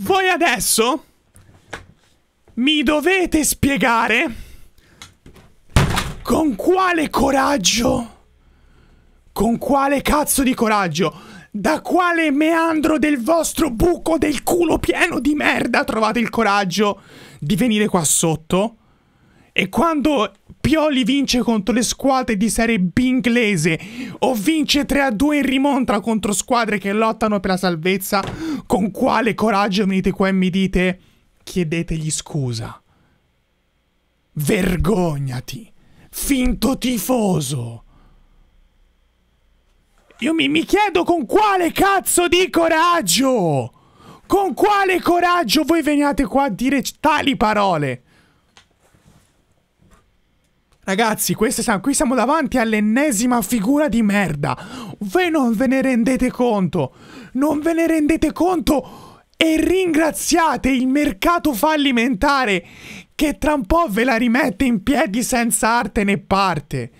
Voi adesso mi dovete spiegare con quale coraggio, con quale cazzo di coraggio, da quale meandro del vostro buco del culo pieno di merda trovate il coraggio di venire qua sotto? E quando Pioli vince contro le squadre di Serie B inglese o vince 3-2 in rimontra contro squadre che lottano per la salvezza, con quale coraggio venite qua e mi dite chiedetegli scusa? Vergognati, finto tifoso! Io mi, mi chiedo con quale cazzo di coraggio! Con quale coraggio voi veniate qua a dire tali parole? Ragazzi, queste, qui siamo davanti all'ennesima figura di merda. Voi non ve ne rendete conto. Non ve ne rendete conto e ringraziate il mercato fallimentare che tra un po' ve la rimette in piedi senza arte né parte.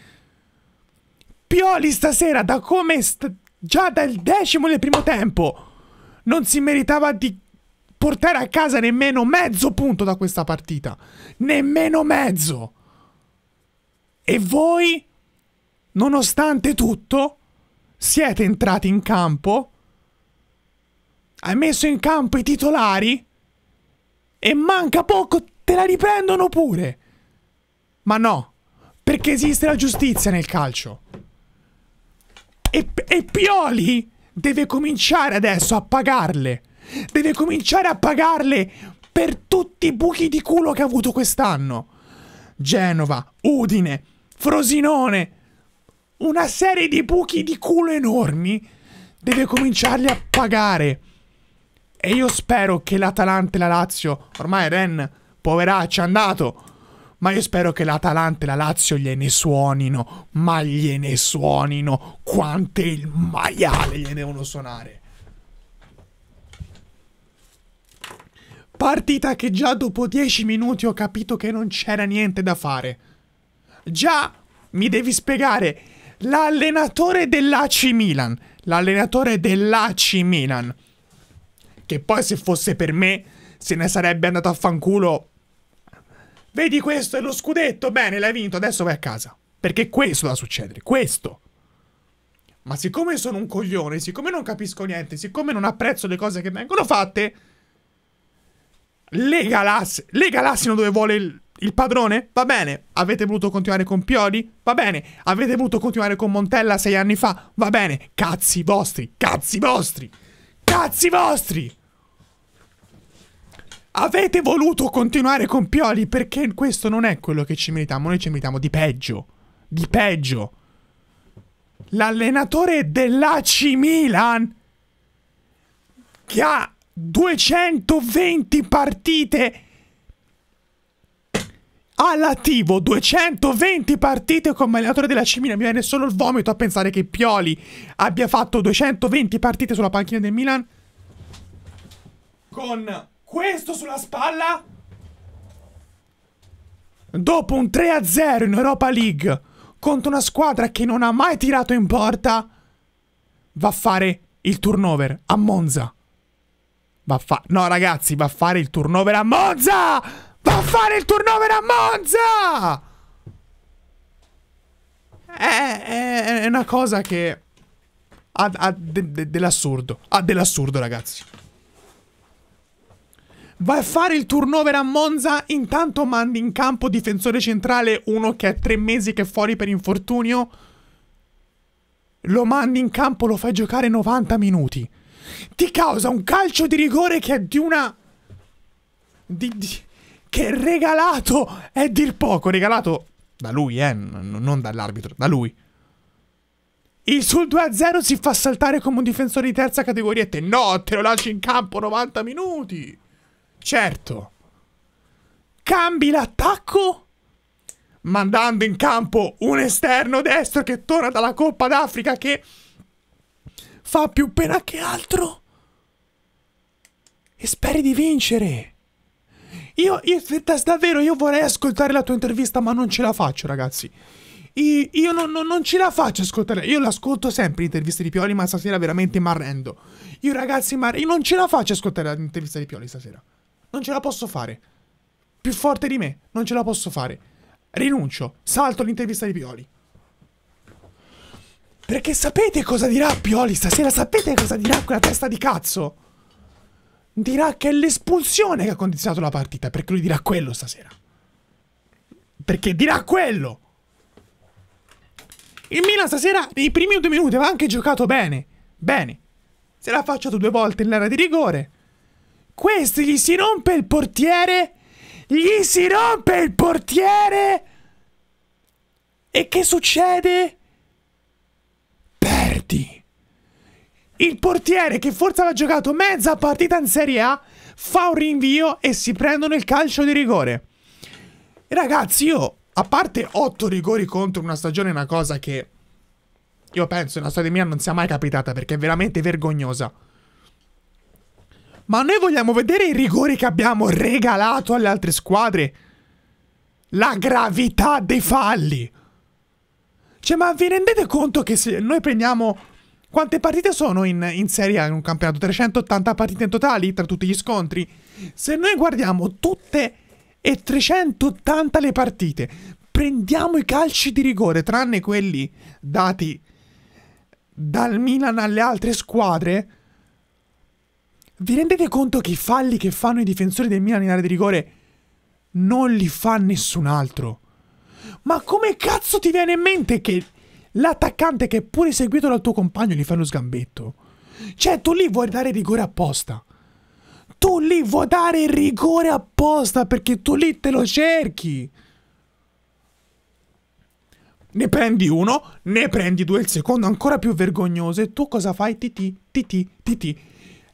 Pioli stasera, da come st già dal decimo del primo tempo, non si meritava di portare a casa nemmeno mezzo punto da questa partita. Nemmeno mezzo. E voi, nonostante tutto, siete entrati in campo, hai messo in campo i titolari e manca poco, te la riprendono pure. Ma no, perché esiste la giustizia nel calcio. E, e Pioli deve cominciare adesso a pagarle. Deve cominciare a pagarle per tutti i buchi di culo che ha avuto quest'anno. Genova, Udine, Frosinone, una serie di buchi di culo enormi, deve cominciarli a pagare. E io spero che l'Atalanta e la Lazio, ormai Ren, poveraccio, è andato. Ma io spero che l'Atalanta e la Lazio gliene suonino, ma gliene suonino quante il maiale gliene devono suonare. Partita che già dopo 10 minuti ho capito che non c'era niente da fare. Già, mi devi spiegare, l'allenatore dell'AC Milan, l'allenatore dell'AC Milan, che poi se fosse per me se ne sarebbe andato a fanculo. Vedi questo è lo scudetto, bene, l'hai vinto, adesso vai a casa. Perché questo da succedere, questo. Ma siccome sono un coglione, siccome non capisco niente, siccome non apprezzo le cose che vengono fatte, lega l'assino dove vuole il, il padrone? Va bene. Avete voluto continuare con Pioli? Va bene. Avete voluto continuare con Montella sei anni fa? Va bene. Cazzi vostri. Cazzi vostri. Cazzi vostri. Avete voluto continuare con Pioli perché questo non è quello che ci meritiamo. Noi ci meritiamo di peggio. Di peggio. L'allenatore dell'AC Milan che ha 220 partite all'attivo 220 partite come allenatore della Cimina. Mi viene solo il vomito a pensare che Pioli abbia fatto 220 partite sulla panchina del Milan. Con questo sulla spalla. Dopo un 3-0 in Europa League contro una squadra che non ha mai tirato in porta, va a fare il turnover a Monza. Va a fa- no ragazzi, va a fare il turnover a Monza! non fare il turnover a Monza! È, è, è una cosa che ha, ha de, de, dell'assurdo. Ha dell'assurdo, ragazzi. Vai a fare il turnover a Monza, intanto mandi in campo difensore centrale uno che è tre mesi che è fuori per infortunio. Lo mandi in campo, lo fai giocare 90 minuti. Ti causa un calcio di rigore che è di una... Di, di, che regalato è dir poco, regalato da lui, eh, non dall'arbitro, da lui. Il sul 2-0 si fa saltare come un difensore di terza categoria e te no, te lo lasci in campo 90 minuti. Certo. Cambi l'attacco mandando in campo un esterno destro che torna dalla Coppa d'Africa che fa più pena che altro e speri di vincere. Io, io davvero, io vorrei ascoltare la tua intervista, ma non ce la faccio, ragazzi. Io, io non, non, non, ce la faccio ascoltare. Io l'ascolto sempre l'intervista di Pioli, ma stasera veramente mi arrendo. Io, ragazzi, ma io non ce la faccio ascoltare l'intervista di Pioli stasera. Non ce la posso fare. Più forte di me, non ce la posso fare. Rinuncio, salto l'intervista di Pioli. Perché sapete cosa dirà Pioli stasera? Sapete cosa dirà quella testa di cazzo? dirà che è l'espulsione che ha condizionato la partita, perché lui dirà quello stasera. Perché dirà quello! Il Milan stasera, nei primi due minuti, aveva anche giocato bene. Bene. Se l'ha facciato due volte in area di rigore. Questo gli si rompe il portiere. Gli si rompe il portiere. E che succede? il portiere che forse aveva giocato mezza partita in Serie A fa un rinvio e si prendono il calcio di rigore. Ragazzi, io, a parte 8 rigori contro una stagione, è una cosa che io penso nella storia mia non sia mai capitata perché è veramente vergognosa. Ma noi vogliamo vedere i rigori che abbiamo regalato alle altre squadre. La gravità dei falli. Cioè, ma vi rendete conto che se noi prendiamo quante partite sono in, in Serie A in un campionato? 380 partite in totale tra tutti gli scontri? Se noi guardiamo tutte e 380 le partite, prendiamo i calci di rigore, tranne quelli dati dal Milan alle altre squadre, vi rendete conto che i falli che fanno i difensori del Milan in area di rigore non li fa nessun altro? Ma come cazzo ti viene in mente che l'attaccante che è pure seguito dal tuo compagno gli fa lo sgambetto. Cioè, tu lì vuoi dare rigore apposta. Tu lì vuoi dare rigore apposta perché tu lì te lo cerchi. Ne prendi uno, ne prendi due il secondo, ancora più vergognoso. E tu cosa fai? Titi, titi, titi.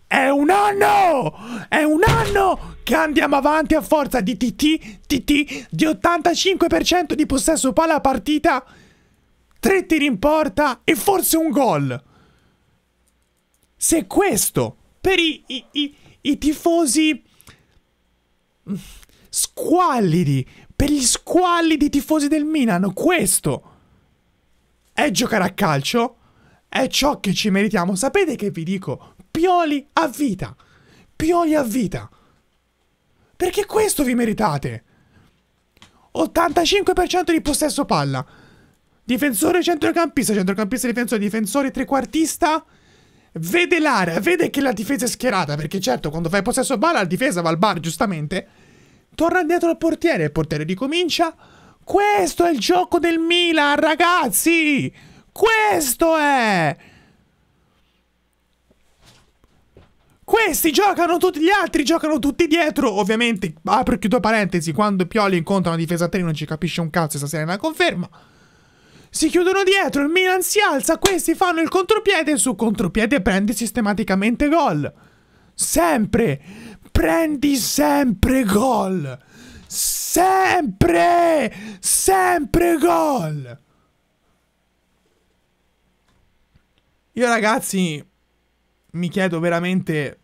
È un anno! È un anno che andiamo avanti a forza di TT, TT, di 85% di possesso palla partita tre tiri in porta e forse un gol. Se questo per i, i, i, i tifosi mm, squallidi, per gli squallidi tifosi del Milan, questo è giocare a calcio, è ciò che ci meritiamo. Sapete che vi dico? Pioli a vita. Pioli a vita. Perché questo vi meritate. 85% di possesso palla. Difensore, centrocampista, centrocampista, difensore, difensore, trequartista. Vede l'area, vede che la difesa è schierata, perché certo quando fai possesso balla la difesa va al bar, giustamente. Torna dietro al portiere, il portiere ricomincia. Questo è il gioco del Milan, ragazzi! Questo è! Questi giocano tutti gli altri, giocano tutti dietro. Ovviamente, apro e chiudo parentesi, quando Pioli incontra una difesa a 3 non ci capisce un cazzo se stasera è una conferma si chiudono dietro, il Milan si alza, questi fanno il contropiede e su contropiede prendi sistematicamente gol. Sempre, prendi sempre gol. Sempre, sempre gol. Io ragazzi mi chiedo veramente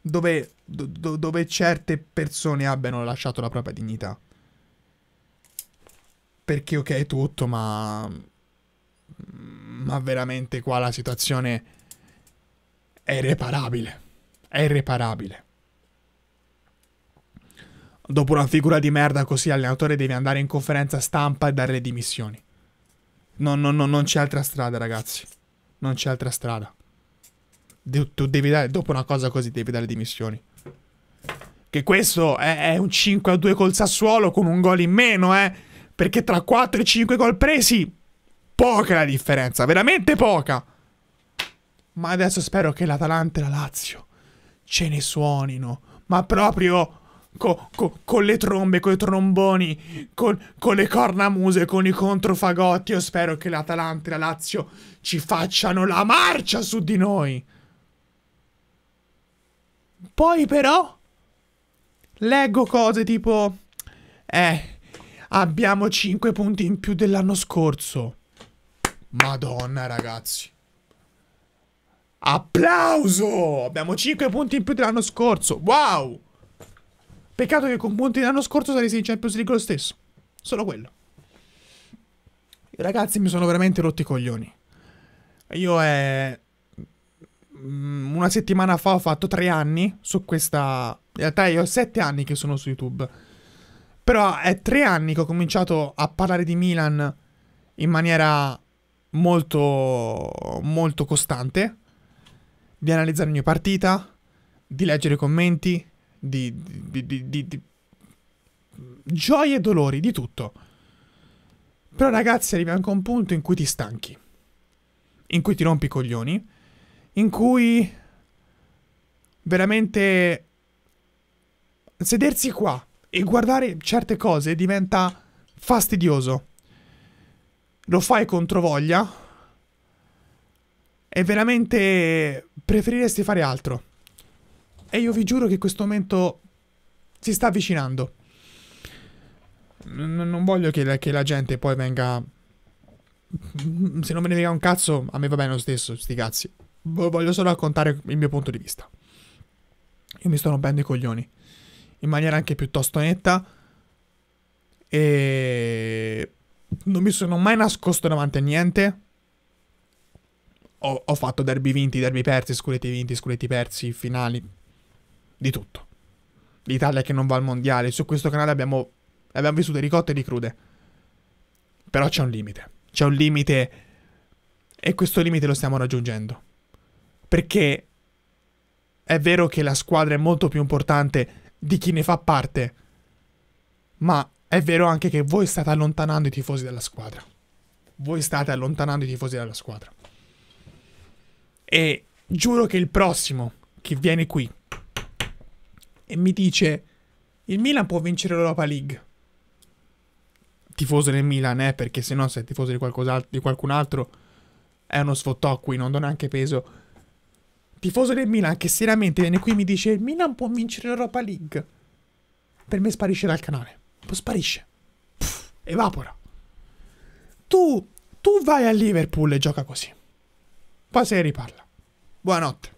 dove, do, dove certe persone abbiano lasciato la propria dignità perché ok tutto, ma, ma veramente qua la situazione è irreparabile. È irreparabile. Dopo una figura di merda così allenatore devi andare in conferenza stampa e dare le dimissioni. No, no, no, non c'è altra strada ragazzi. Non c'è altra strada. De tu devi dare, dopo una cosa così devi dare le dimissioni. Che questo è, è un 5-2 col Sassuolo con un gol in meno, eh perché tra 4 e 5 gol presi, poca la differenza, veramente poca. Ma adesso spero che l'Atalanta e la Lazio ce ne suonino, ma proprio co co con le trombe, con i tromboni, con, con le cornamuse, con i controfagotti. Io spero che l'Atalanta e la Lazio ci facciano la marcia su di noi. Poi però leggo cose tipo... Eh abbiamo 5 punti in più dell'anno scorso. Madonna, ragazzi. Applauso! Abbiamo 5 punti in più dell'anno scorso. Wow! Peccato che con punti dell'anno scorso saresti in Champions League lo stesso. Solo quello. ragazzi, mi sono veramente rotti i coglioni. Io è... Eh, mm, una settimana fa ho fatto 3 anni su questa... In realtà io ho 7 anni che sono su YouTube però è tre anni che ho cominciato a parlare di Milan in maniera molto, molto costante, di analizzare ogni partita, di leggere i commenti, di, di, di, di gioie e dolori, di tutto. Però ragazzi arrivi anche a un punto in cui ti stanchi, in cui ti rompi i coglioni, in cui veramente sedersi qua e guardare certe cose diventa fastidioso. Lo fai controvoglia e veramente preferiresti fare altro. E io vi giuro che questo momento si sta avvicinando. N non voglio che la, che la, gente poi venga... Se non me ne venga un cazzo, a me va bene lo stesso, sti cazzi. Voglio solo raccontare il mio punto di vista. Io mi sto rompendo i coglioni in maniera anche piuttosto netta e non mi sono mai nascosto davanti a niente. Ho, ho fatto derby vinti, derby persi, scudetti vinti, scudetti persi, finali, di tutto. L'Italia che non va al mondiale, su questo canale abbiamo, abbiamo vissuto di cotte e di crude. Però c'è un limite, c'è un limite e questo limite lo stiamo raggiungendo. Perché è vero che la squadra è molto più importante di chi ne fa parte. Ma è vero anche che voi state allontanando i tifosi dalla squadra. Voi state allontanando i tifosi dalla squadra. E giuro che il prossimo che viene qui e mi dice il Milan può vincere l'Europa League. Tifoso del Milan, eh, perché se no se è tifoso di, di qualcun altro è uno sfottò qui, non do neanche peso tifoso del Milan che seriamente viene qui e mi dice il Milan può vincere l'Europa League, per me sparisce dal canale. sparisce. Pff, evapora. Tu, tu vai a Liverpool e gioca così. Poi se ne riparla. Buonanotte.